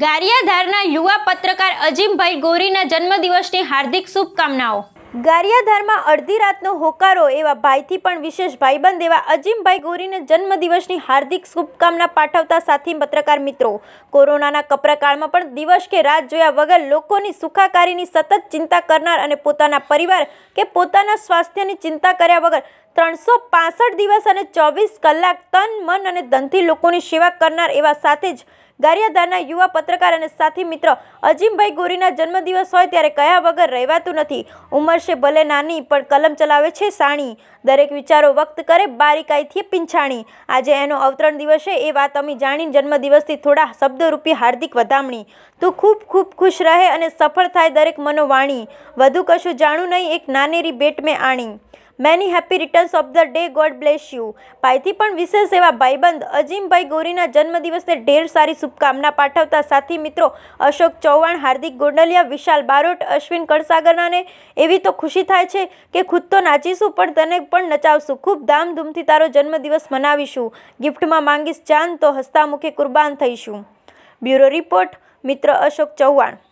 ગારિયાધારના યુવા પત્રકાર અજીમભાઈ ગોરીના જન્મદિવસની હાર્દિક શુભકામનાઓ ગારિયાધારમાં અડધી રાતનો હોકારો એવા ભાઈથી પણ વિશેષ ભાઈબંધ એવા અજીમભાઈ ગોરીને જન્મદિવસની હાર્દિક શુભકામના પાઠવતા સાથી પત્રકાર મિત્રો કોરોનાના કપરાકાળમાં પણ દિવસ કે રાત જોયા વગર લોકોની સુખાકારીની સતત ચિંતા કરનાર અને પોતાના પરિવાર કે પોતાના સ્વાસ્થ્યની ચિંતા કર્યા વગર ત્રણસો પાસઠ દિવસ અને ચોવીસ કલાક તન મન અને ધનથી લોકોની સેવા કરનાર એવા સાથે જ ગારિયાધારના યુવા પત્રકાર અને સાથી મિત્ર અજીમભાઈ ગોરીના જન્મદિવસ હોય ત્યારે કયા વગર રહેવાતું નથી ઉંમર છે ભલે નાની પણ કલમ ચલાવે છે સાણી દરેક વિચારો વક્ત કરે બારીકાઈથી પીંછાણી આજે એનો અવતરણ દિવસ છે એ વાત અમે જાણીને જન્મદિવસથી થોડા શબ્દરૂપી હાર્દિક વધામણી તું ખૂબ ખૂબ ખુશ રહે અને સફળ થાય દરેક મનોવાણી વધુ કશું જાણું નહીં એક નાનેરી બેટ મેં આણી many happy returns of the day God bless you પાયથી પણ વિશેષ એવા ભાઈબંધ અજીમભાઈ ગોરીના જન્મદિવસને ઢેર સારી શુભકામના પાઠવતા સાથી મિત્રો અશોક ચૌહાણ હાર્દિક ગોંડલિયા વિશાલ બારોટ અશ્વિન કળસાગરનાને એવી તો ખુશી થાય છે કે ખુદ તો નાચીશું પણ તને પણ નચાવશું ખૂબ ધામધૂમથી તારો જન્મદિવસ મનાવીશું ગિફ્ટમાં માંગીશ જાન તો હસ્તામુખે મુખે કુરબાન થઈશું બ્યુરો રિપોર્ટ મિત્ર અશોક ચૌહાણ